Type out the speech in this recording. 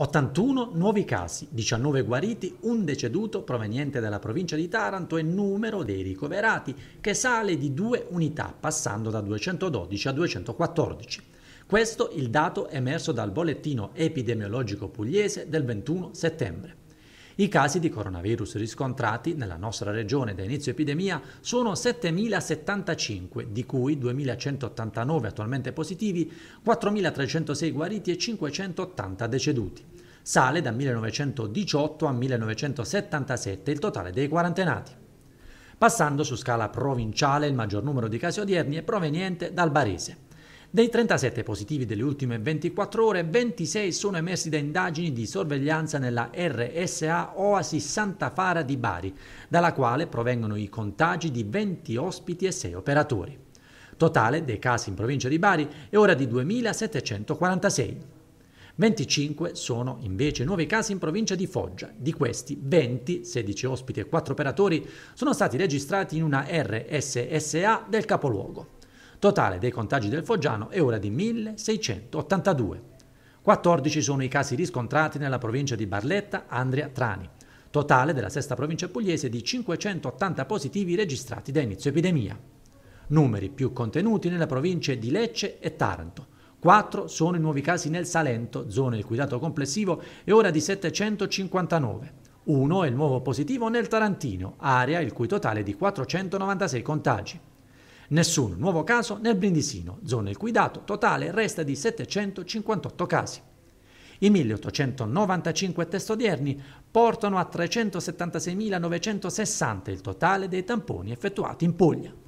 81 nuovi casi, 19 guariti, un deceduto proveniente dalla provincia di Taranto e numero dei ricoverati che sale di due unità passando da 212 a 214. Questo il dato emerso dal bollettino epidemiologico pugliese del 21 settembre. I casi di coronavirus riscontrati nella nostra regione da inizio epidemia sono 7.075, di cui 2.189 attualmente positivi, 4.306 guariti e 580 deceduti. Sale da 1918 a 1977 il totale dei quarantenati. Passando su scala provinciale, il maggior numero di casi odierni è proveniente dal Barese. Dei 37 positivi delle ultime 24 ore, 26 sono emersi da indagini di sorveglianza nella RSA Oasi Santa Fara di Bari, dalla quale provengono i contagi di 20 ospiti e 6 operatori. Totale dei casi in provincia di Bari è ora di 2.746. 25 sono invece nuovi casi in provincia di Foggia. Di questi 20, 16 ospiti e 4 operatori, sono stati registrati in una RSSA del capoluogo. Totale dei contagi del Foggiano è ora di 1682. 14 sono i casi riscontrati nella provincia di Barletta, Andria, Trani. Totale della sesta provincia pugliese di 580 positivi registrati da inizio epidemia. Numeri più contenuti nelle province di Lecce e Taranto. 4 sono i nuovi casi nel Salento, zona il cui dato complessivo è ora di 759. 1 è il nuovo positivo nel Tarantino, area il cui totale è di 496 contagi. Nessun nuovo caso nel Brindisino, zona il cui dato totale resta di 758 casi. I 1895 test odierni portano a 376.960 il totale dei tamponi effettuati in Puglia.